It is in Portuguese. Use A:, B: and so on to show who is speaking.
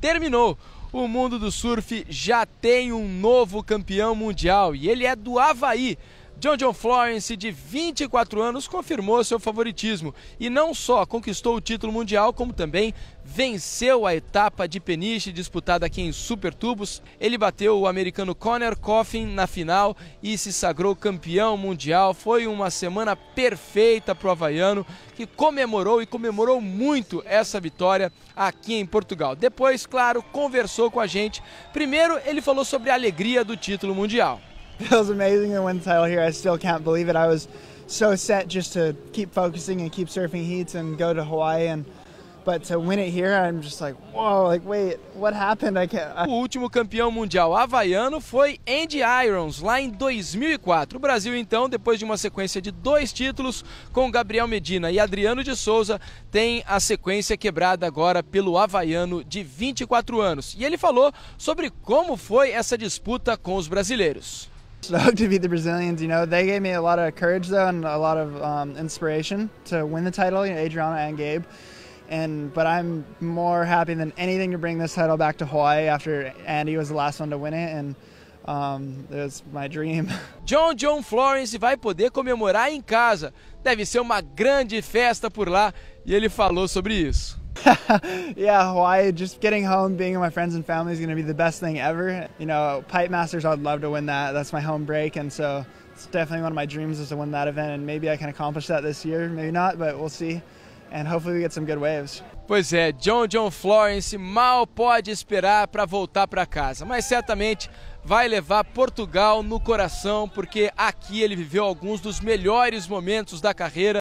A: terminou. O mundo do surf já tem um novo campeão mundial e ele é do Havaí. John John Florence, de 24 anos, confirmou seu favoritismo e não só conquistou o título mundial, como também venceu a etapa de Peniche disputada aqui em Supertubos. Ele bateu o americano Connor Coffin na final e se sagrou campeão mundial. Foi uma semana perfeita para o havaiano que comemorou e comemorou muito essa vitória aqui em Portugal. Depois, claro, conversou com a gente. Primeiro, ele falou sobre a alegria do título mundial
B: feels amazing to win title here. I still can't believe it. I was so set just to keep focusing and keep surfing heats and go to Hawaii and but to win it here, I'm just like, whoa, like wait, what happened? I can't. I... O último campeão mundial havaiano foi Andy Irons lá
A: em 2004. O Brasil então, depois de uma sequência de dois títulos com Gabriel Medina e Adriano de Souza, tem a sequência quebrada agora pelo havaiano de 24 anos. E ele falou sobre como foi essa disputa com os brasileiros.
B: Stoked to beat the Brazilians. You know, they gave me a lot of courage though, and a lot of um, inspiration to win the title. You know, Adriana and Gabe. And but I'm more happy than anything to bring this title back to Hawaii after Andy was the last one to win it, and um, it was my
A: dream. John John Florence vai poder comemorar em casa. Deve ser uma grande festa por lá, e ele falou sobre isso.
B: yeah, Hawaii, just getting home, being with my friends and family is going to be the best thing ever. You know, Pipe Masters, I'd love to win that. That's my home break. And so it's definitely one of my dreams is to win that event. And maybe I can accomplish that this year, maybe not, but we'll see. And hopefully we get some good waves.
A: Pois é, John John Florence mal pode esperar para voltar para casa, mas certamente vai levar Portugal no coração, porque aqui ele viveu alguns dos melhores momentos da carreira.